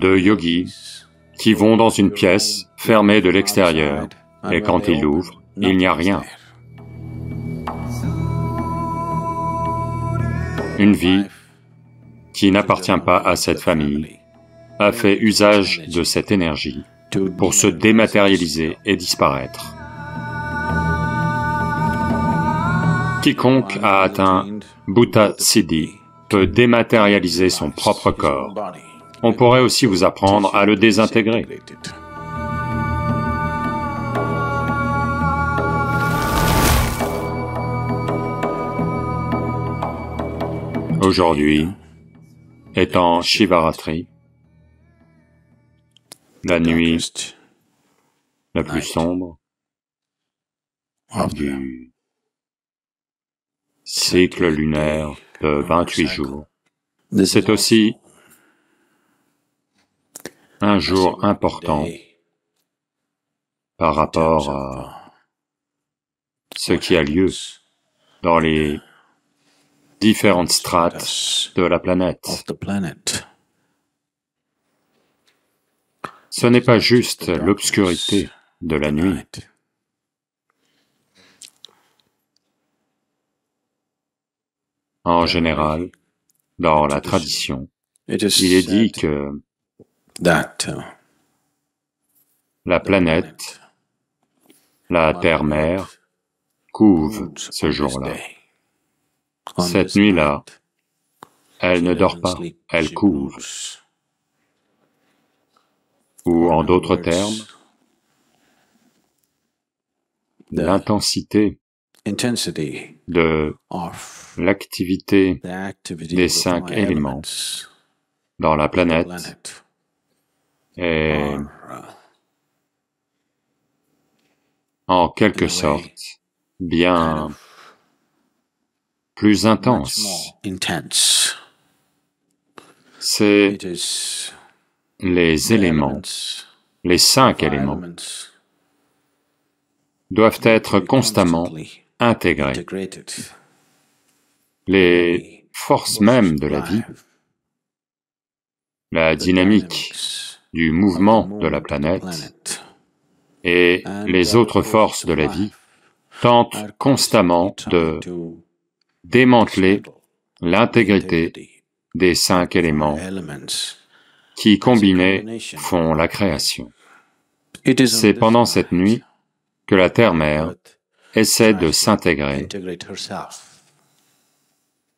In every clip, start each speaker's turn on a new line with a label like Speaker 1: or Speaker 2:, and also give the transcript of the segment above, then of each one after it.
Speaker 1: de yogis qui vont dans une pièce fermée de l'extérieur, et quand ils l'ouvrent, il n'y a rien. Une vie qui n'appartient pas à cette famille a fait usage de cette énergie pour se dématérialiser et disparaître. Quiconque a atteint Bhutta Siddhi peut dématérialiser son propre corps. On pourrait aussi vous apprendre à le désintégrer. Aujourd'hui, étant Shivaratri, la nuit la plus sombre du cycle lunaire de 28 jours. C'est aussi un jour important par rapport à ce qui a lieu dans les différentes strates de la planète. Ce n'est pas juste l'obscurité de la nuit. En général, dans la tradition, il est dit que euh, la planète, la Terre-Mère, couve ce jour-là. Cette nuit-là, elle ne dort pas, elle couve. Ou en d'autres termes, l'intensité de l'activité des cinq éléments dans la planète est euh, en quelque sorte bien plus intense. C'est les éléments, les cinq éléments, doivent être constamment intégrés. Les forces mêmes de la vie, la dynamique, du mouvement de la planète et les autres forces de la vie tentent constamment de démanteler l'intégrité des cinq éléments qui, combinés, font la création. C'est pendant cette nuit que la Terre-Mère essaie de s'intégrer,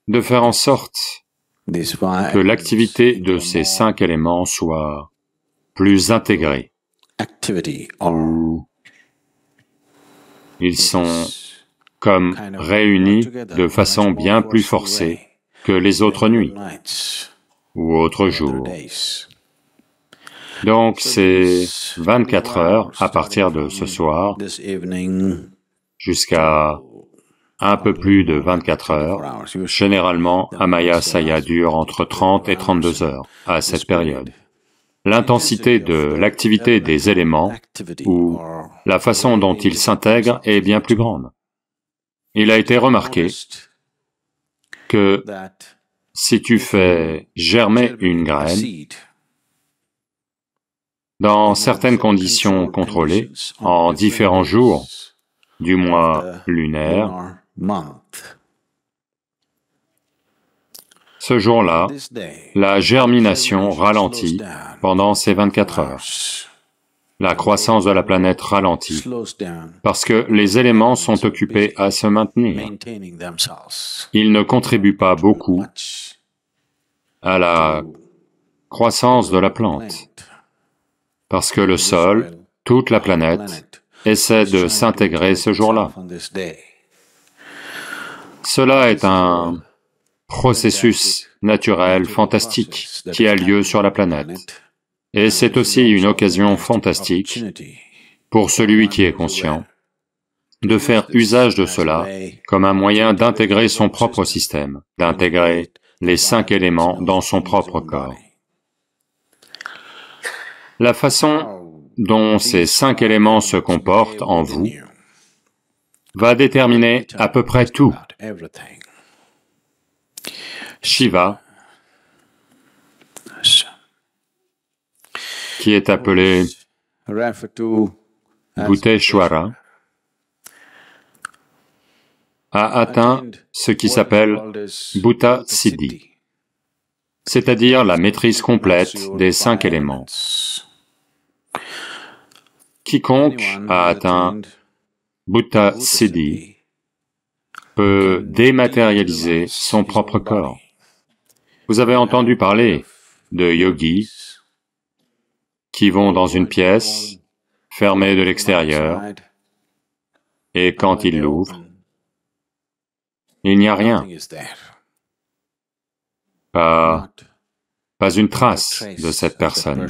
Speaker 1: de faire en sorte que l'activité de ces cinq éléments soit plus intégrés. Ils sont comme réunis de façon bien plus forcée que les autres nuits ou autres jours. Donc c'est 24 heures à partir de ce soir jusqu'à un peu plus de 24 heures. Généralement, Amaya Saya dure entre 30 et 32 heures à cette période l'intensité de l'activité des éléments ou la façon dont ils s'intègrent est bien plus grande. Il a été remarqué que si tu fais germer une graine, dans certaines conditions contrôlées, en différents jours, du mois lunaire, ce jour-là, la germination ralentit pendant ces 24 heures. La croissance de la planète ralentit parce que les éléments sont occupés à se maintenir. Ils ne contribuent pas beaucoup à la croissance de la plante parce que le sol, toute la planète, essaie de s'intégrer ce jour-là. Cela est un processus naturel fantastique qui a lieu sur la planète. Et c'est aussi une occasion fantastique pour celui qui est conscient de faire usage de cela comme un moyen d'intégrer son propre système, d'intégrer les cinq éléments dans son propre corps. La façon dont ces cinq éléments se comportent en vous va déterminer à peu près tout Shiva, qui est appelé Bhuteshwara, a atteint ce qui s'appelle Bhuta Siddhi, c'est-à-dire la maîtrise complète des cinq éléments. Quiconque a atteint Bhuta Siddhi peut dématérialiser son propre corps. Vous avez entendu parler de yogis qui vont dans une pièce fermée de l'extérieur, et quand ils l'ouvrent, il n'y a rien. Pas, pas une trace de cette personne.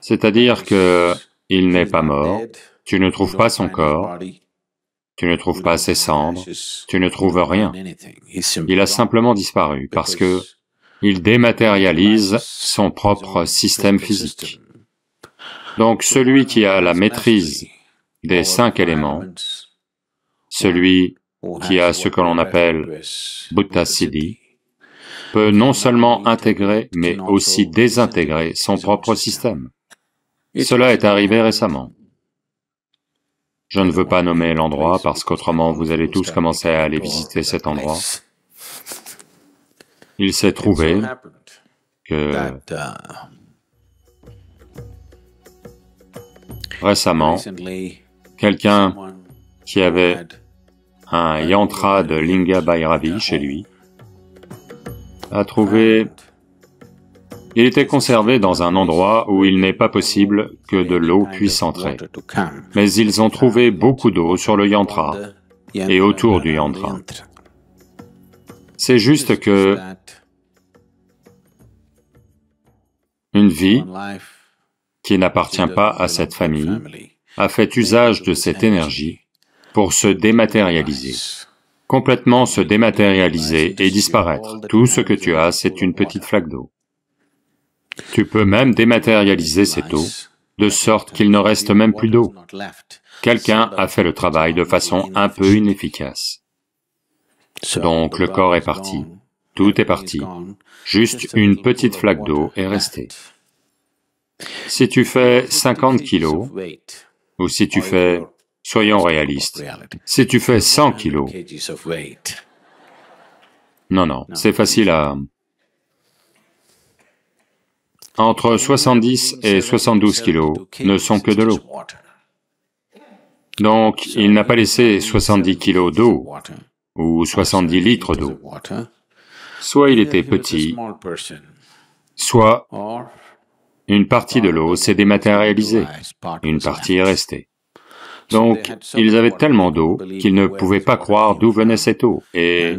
Speaker 1: C'est-à-dire que il n'est pas mort, tu ne trouves pas son corps, tu ne trouves pas ses cendres, tu ne trouves rien. Il a simplement disparu parce que il dématérialise son propre système physique. Donc celui qui a la maîtrise des cinq éléments, celui qui a ce que l'on appelle Bhutta Siddhi, peut non seulement intégrer, mais aussi désintégrer son propre système. Cela est arrivé récemment. Je ne veux pas nommer l'endroit parce qu'autrement vous allez tous commencer à aller visiter cet endroit. Il s'est trouvé que uh, récemment, quelqu'un qui avait un yantra de Linga Bhairavi chez lui a trouvé il était conservé dans un endroit où il n'est pas possible que de l'eau puisse entrer. Mais ils ont trouvé beaucoup d'eau sur le yantra et autour du yantra. C'est juste que une vie qui n'appartient pas à cette famille a fait usage de cette énergie pour se dématérialiser, complètement se dématérialiser et disparaître. Tout ce que tu as, c'est une petite flaque d'eau. Tu peux même dématérialiser cette eau, de sorte qu'il ne reste même plus d'eau. Quelqu'un a fait le travail de façon un peu inefficace. Donc le corps est parti, tout est parti, juste une petite flaque d'eau est restée. Si tu fais 50 kilos, ou si tu fais, soyons réalistes, si tu fais 100 kilos, non, non, c'est facile à entre 70 et 72 kilos ne sont que de l'eau. Donc, il n'a pas laissé 70 kilos d'eau ou 70 litres d'eau. Soit il était petit, soit une partie de l'eau s'est dématérialisée, une partie est restée. Donc, ils avaient tellement d'eau qu'ils ne pouvaient pas croire d'où venait cette eau, et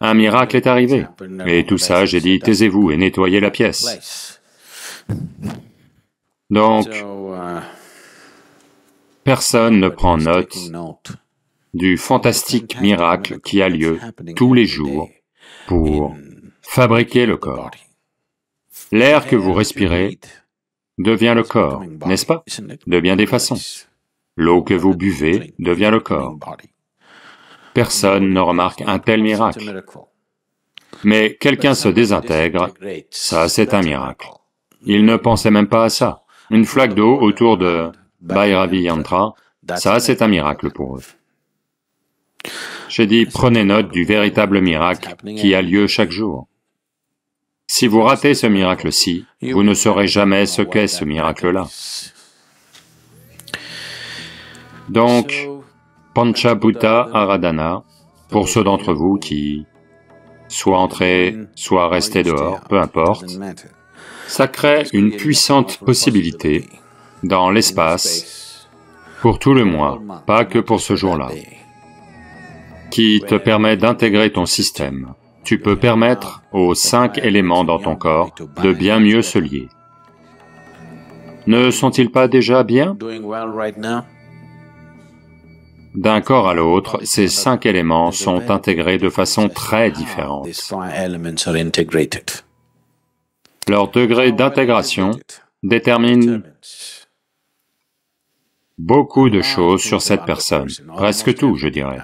Speaker 1: un miracle est arrivé. Et tout ça, j'ai dit, taisez-vous et nettoyez la pièce. Donc, personne ne prend note du fantastique miracle qui a lieu tous les jours pour fabriquer le corps. L'air que vous respirez devient le corps, n'est-ce pas De bien des façons. L'eau que vous buvez devient le corps. Personne ne remarque un tel miracle. Mais quelqu'un se désintègre, ça c'est un miracle. Ils ne pensaient même pas à ça. Une flaque d'eau autour de Bhairavi Yantra, ça c'est un miracle pour eux. J'ai dit, prenez note du véritable miracle qui a lieu chaque jour. Si vous ratez ce miracle-ci, vous ne saurez jamais ce qu'est ce miracle-là. Donc, Panchabhuta Aradhana, pour ceux d'entre vous qui soit entrés, soit restés dehors, peu importe, ça crée une puissante possibilité dans l'espace, pour tout le mois, pas que pour ce jour-là, qui te permet d'intégrer ton système. Tu peux permettre aux cinq éléments dans ton corps de bien mieux se lier. Ne sont-ils pas déjà bien D'un corps à l'autre, ces cinq éléments sont intégrés de façon très différente. Leur degré d'intégration détermine beaucoup de choses sur cette personne, presque tout, je dirais.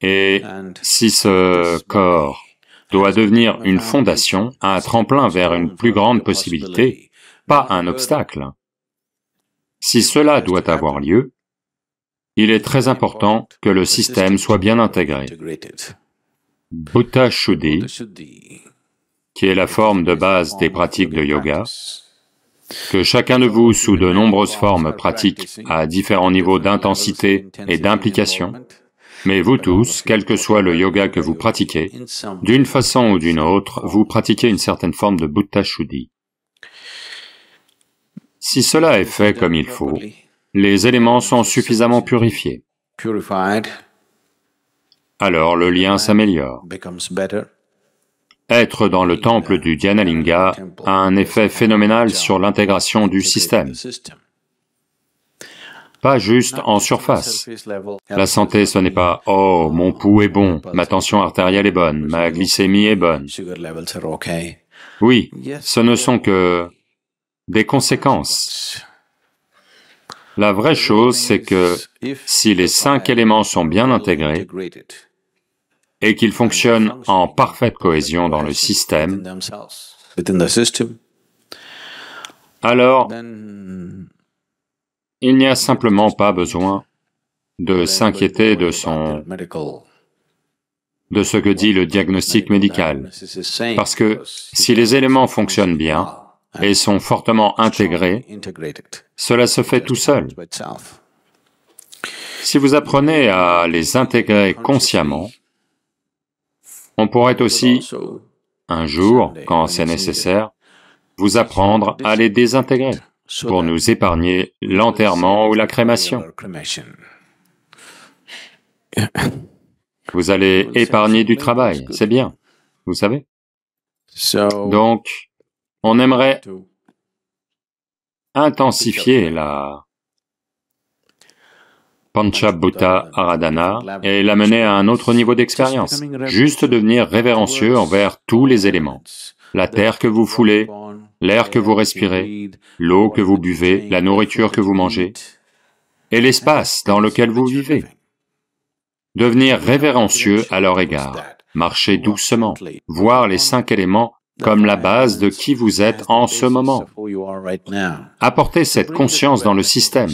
Speaker 1: Et si ce corps doit devenir une fondation, un tremplin vers une plus grande possibilité, pas un obstacle, si cela doit avoir lieu, il est très important que le système soit bien intégré. Bhutta Shuddhi qui est la forme de base des pratiques de yoga, que chacun de vous, sous de nombreuses formes, pratique à différents niveaux d'intensité et d'implication, mais vous tous, quel que soit le yoga que vous pratiquez, d'une façon ou d'une autre, vous pratiquez une certaine forme de Buddha Shuddhi. Si cela est fait comme il faut, les éléments sont suffisamment purifiés. Alors le lien s'améliore. Être dans le temple du Dhyanalinga a un effet phénoménal sur l'intégration du système, pas juste en surface. La santé, ce n'est pas « Oh, mon pouls est bon, ma tension artérielle est bonne, ma glycémie est bonne ». Oui, ce ne sont que des conséquences. La vraie chose, c'est que si les cinq éléments sont bien intégrés, et qu'ils fonctionnent en parfaite cohésion dans le système, alors il n'y a simplement pas besoin de s'inquiéter de son... de ce que dit le diagnostic médical, parce que si les éléments fonctionnent bien et sont fortement intégrés, cela se fait tout seul. Si vous apprenez à les intégrer consciemment, on pourrait aussi, un jour, quand c'est nécessaire, vous apprendre à les désintégrer pour nous épargner l'enterrement ou la crémation. Vous allez épargner du travail, c'est bien, vous savez. Donc, on aimerait intensifier la Panchabhuta Aradhana et l'amener à un autre niveau d'expérience, juste devenir révérencieux envers tous les éléments. La terre que vous foulez, l'air que vous respirez, l'eau que vous buvez, la nourriture que vous mangez, et l'espace dans lequel vous vivez. Devenir révérencieux à leur égard, marcher doucement, voir les cinq éléments comme la base de qui vous êtes en ce moment. Apportez cette conscience dans le système.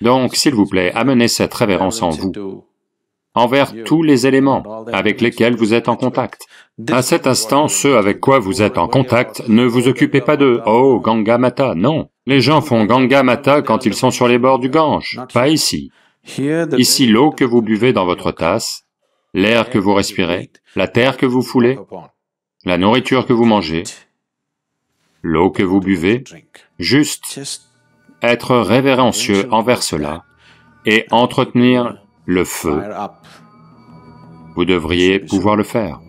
Speaker 1: Donc, s'il vous plaît, amenez cette révérence en vous, envers tous les éléments avec lesquels vous êtes en contact. À cet instant, ceux avec quoi vous êtes en contact, ne vous occupez pas d'eux. Oh, Ganga Mata, non. Les gens font Ganga Mata quand ils sont sur les bords du Gange, pas ici. Ici, l'eau que vous buvez dans votre tasse, l'air que vous respirez, la terre que vous foulez, la nourriture que vous mangez, l'eau que vous buvez, juste être révérencieux envers cela et entretenir le feu. Vous devriez pouvoir le faire.